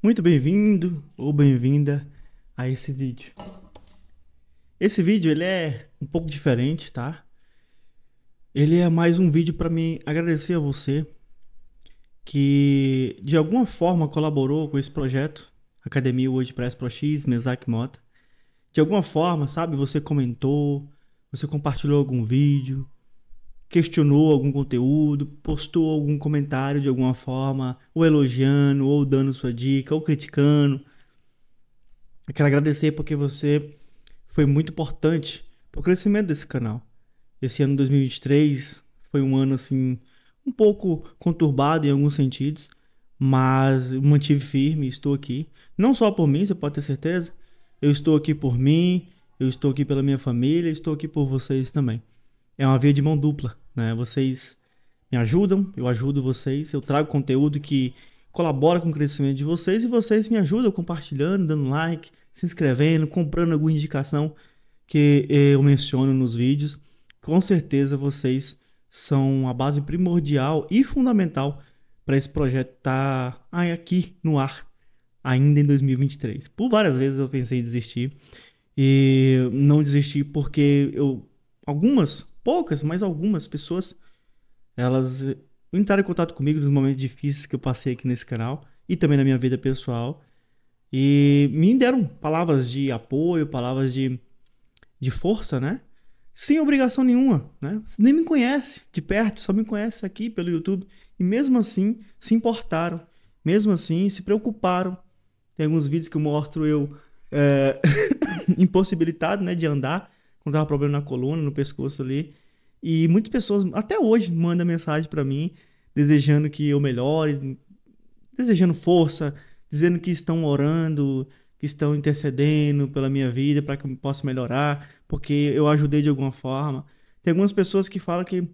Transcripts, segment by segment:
Muito bem-vindo ou bem-vinda a esse vídeo. Esse vídeo ele é um pouco diferente, tá? Ele é mais um vídeo para me agradecer a você que de alguma forma colaborou com esse projeto, Academia WordPress Pro X, Mesak Mota. De alguma forma, sabe, você comentou, você compartilhou algum vídeo, questionou algum conteúdo, postou algum comentário de alguma forma, ou elogiando, ou dando sua dica, ou criticando. Eu quero agradecer porque você foi muito importante para o crescimento desse canal. Esse ano 2023 foi um ano assim um pouco conturbado em alguns sentidos, mas mantive firme, estou aqui. Não só por mim, você pode ter certeza. Eu estou aqui por mim, eu estou aqui pela minha família, estou aqui por vocês também é uma via de mão dupla, né? Vocês me ajudam, eu ajudo vocês, eu trago conteúdo que colabora com o crescimento de vocês e vocês me ajudam compartilhando, dando like, se inscrevendo, comprando alguma indicação que eu menciono nos vídeos. Com certeza vocês são a base primordial e fundamental para esse projeto estar tá, ai, aqui no ar ainda em 2023. Por várias vezes eu pensei em desistir e não desisti porque eu algumas poucas, mas algumas pessoas, elas eh, entraram em contato comigo nos momentos difíceis que eu passei aqui nesse canal e também na minha vida pessoal e me deram palavras de apoio, palavras de, de força, né? Sem obrigação nenhuma, né? Você nem me conhece de perto, só me conhece aqui pelo YouTube e mesmo assim se importaram, mesmo assim se preocuparam. Tem alguns vídeos que eu mostro eu é, impossibilitado, né, de andar quando dava problema na coluna, no pescoço ali. E muitas pessoas, até hoje, mandam mensagem para mim, desejando que eu melhore, desejando força, dizendo que estão orando, que estão intercedendo pela minha vida para que eu possa melhorar, porque eu ajudei de alguma forma. Tem algumas pessoas que falam que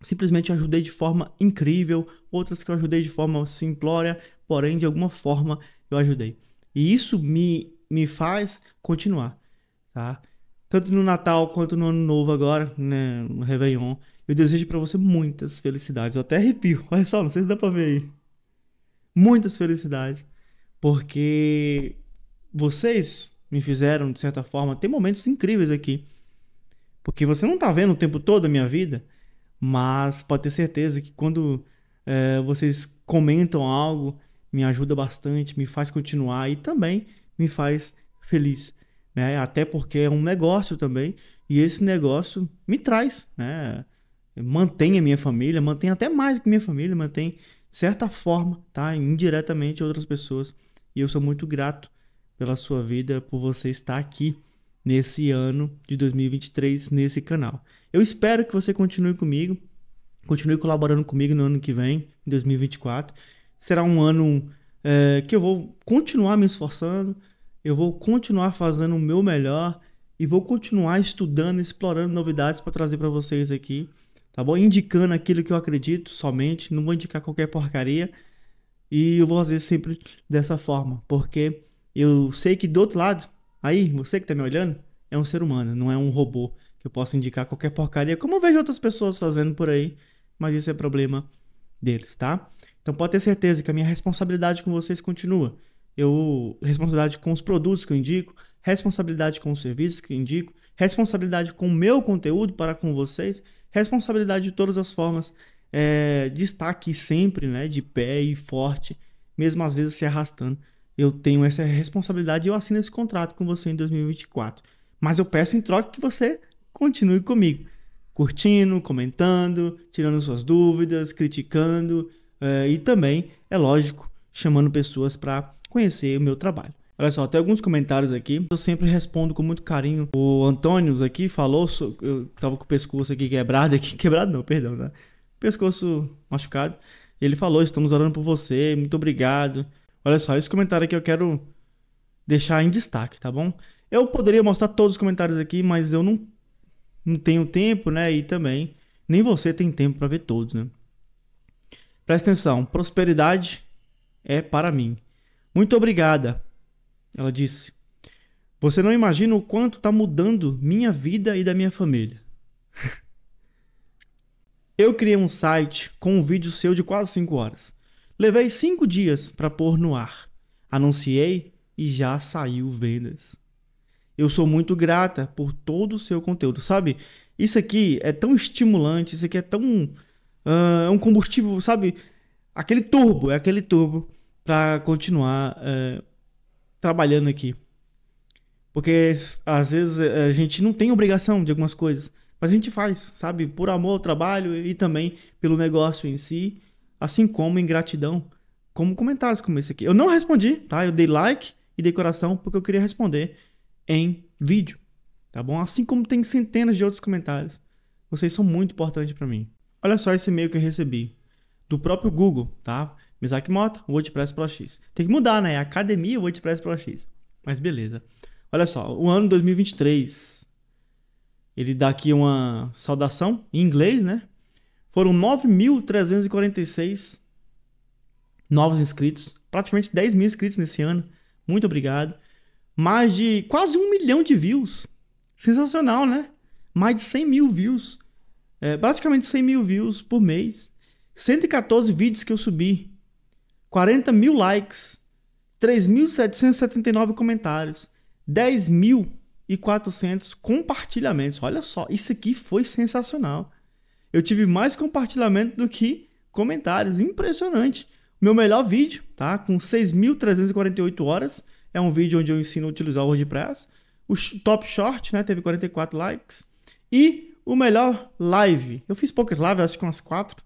simplesmente eu ajudei de forma incrível, outras que eu ajudei de forma simplória, porém de alguma forma eu ajudei. E isso me, me faz continuar, tá? tanto no Natal quanto no Ano Novo agora, né, no Réveillon. Eu desejo para você muitas felicidades. Eu até arrepio, olha só, não sei se dá pra ver aí. Muitas felicidades, porque vocês me fizeram, de certa forma, tem momentos incríveis aqui. Porque você não tá vendo o tempo todo a minha vida, mas pode ter certeza que quando é, vocês comentam algo, me ajuda bastante, me faz continuar e também me faz feliz né? Até porque é um negócio também e esse negócio me traz, né? Mantém a minha família, mantém até mais que minha família, mantém certa forma, tá? Indiretamente outras pessoas. E eu sou muito grato pela sua vida, por você estar aqui nesse ano de 2023 nesse canal. Eu espero que você continue comigo, continue colaborando comigo no ano que vem, 2024. Será um ano é, que eu vou continuar me esforçando, eu vou continuar fazendo o meu melhor e vou continuar estudando, explorando novidades para trazer para vocês aqui, tá bom? Indicando aquilo que eu acredito somente, não vou indicar qualquer porcaria. E eu vou fazer sempre dessa forma, porque eu sei que do outro lado, aí, você que tá me olhando, é um ser humano, não é um robô que eu posso indicar qualquer porcaria, como eu vejo outras pessoas fazendo por aí, mas isso é problema deles, tá? Então pode ter certeza que a minha responsabilidade com vocês continua eu responsabilidade com os produtos que eu indico, responsabilidade com os serviços que eu indico, responsabilidade com o meu conteúdo para com vocês, responsabilidade de todas as formas, é, de estar aqui sempre, né, de pé e forte, mesmo às vezes se arrastando. Eu tenho essa responsabilidade e eu assino esse contrato com você em 2024. Mas eu peço em troca que você continue comigo, curtindo, comentando, tirando suas dúvidas, criticando é, e também, é lógico, chamando pessoas para conhecer o meu trabalho. Olha só, tem alguns comentários aqui. Eu sempre respondo com muito carinho. O Antônio aqui falou. Eu tava com o pescoço aqui quebrado. Aqui, quebrado não, perdão, né? Pescoço machucado. Ele falou: estamos orando por você, muito obrigado. Olha só, esse comentário aqui eu quero deixar em destaque, tá bom? Eu poderia mostrar todos os comentários aqui, mas eu não, não tenho tempo, né? E também, nem você tem tempo para ver todos, né? Presta atenção: prosperidade é para mim. Muito obrigada, ela disse. Você não imagina o quanto está mudando minha vida e da minha família. Eu criei um site com um vídeo seu de quase 5 horas. Levei 5 dias para pôr no ar. Anunciei e já saiu vendas. Eu sou muito grata por todo o seu conteúdo, sabe? Isso aqui é tão estimulante, isso aqui é tão. Uh, é um combustível, sabe? Aquele turbo, é aquele turbo para continuar é, trabalhando aqui. Porque às vezes é, a gente não tem obrigação de algumas coisas, mas a gente faz, sabe? Por amor ao trabalho e também pelo negócio em si, assim como em gratidão. Como comentários como esse aqui. Eu não respondi, tá? Eu dei like e dei coração porque eu queria responder em vídeo, tá bom? Assim como tem centenas de outros comentários. Vocês são muito importantes para mim. Olha só esse e-mail que eu recebi do próprio Google, tá? Misaki Mota, WordPress Pro X. Tem que mudar, né? Academia WordPress Pro X. Mas beleza. Olha só, o ano 2023. Ele dá aqui uma saudação em inglês, né? Foram 9.346 novos inscritos. Praticamente 10 mil inscritos nesse ano. Muito obrigado. Mais de quase um milhão de views. Sensacional, né? Mais de 100 mil views. É, praticamente 100 mil views por mês. 114 vídeos que eu subi 40 mil likes, 3.779 comentários, 10.400 compartilhamentos. Olha só, isso aqui foi sensacional. Eu tive mais compartilhamento do que comentários, impressionante. Meu melhor vídeo, tá? Com 6.348 horas, é um vídeo onde eu ensino a utilizar o WordPress. O top short, né, teve 44 likes. E o melhor live. Eu fiz poucas lives, acho que umas quatro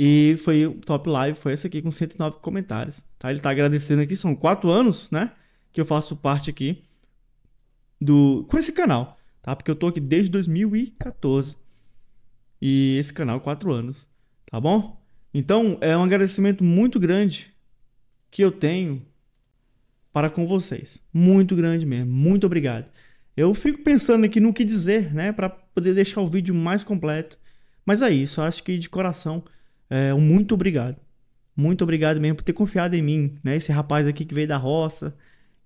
e foi o top live, foi essa aqui com 109 comentários. Tá? Ele tá agradecendo aqui, são quatro anos, né? Que eu faço parte aqui do com esse canal, tá? Porque eu tô aqui desde 2014. E esse canal quatro anos, tá bom? Então, é um agradecimento muito grande que eu tenho para com vocês. Muito grande mesmo. Muito obrigado. Eu fico pensando aqui no que dizer, né, para poder deixar o vídeo mais completo. Mas é isso, acho que de coração é, muito obrigado. Muito obrigado mesmo por ter confiado em mim, né? Esse rapaz aqui que veio da roça,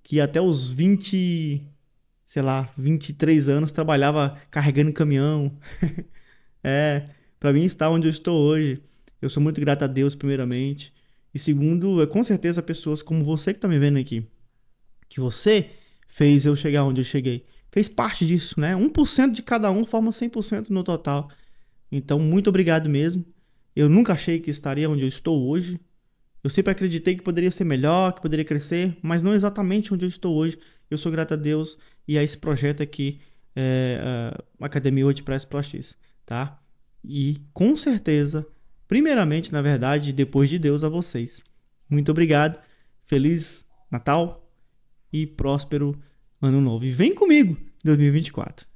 que até os 20, sei lá, 23 anos trabalhava carregando caminhão. é, para mim estar onde eu estou hoje, eu sou muito grato a Deus primeiramente, e segundo, é com certeza pessoas como você que tá me vendo aqui, que você fez eu chegar onde eu cheguei. Fez parte disso, né? 1% de cada um forma 100% no total. Então, muito obrigado mesmo. Eu nunca achei que estaria onde eu estou hoje. Eu sempre acreditei que poderia ser melhor, que poderia crescer, mas não exatamente onde eu estou hoje. Eu sou grato a Deus e a esse projeto aqui, é, a Academia WordPress Pro X, tá? E com certeza, primeiramente, na verdade, depois de Deus, a vocês. Muito obrigado, feliz Natal e próspero Ano Novo. E vem comigo, 2024.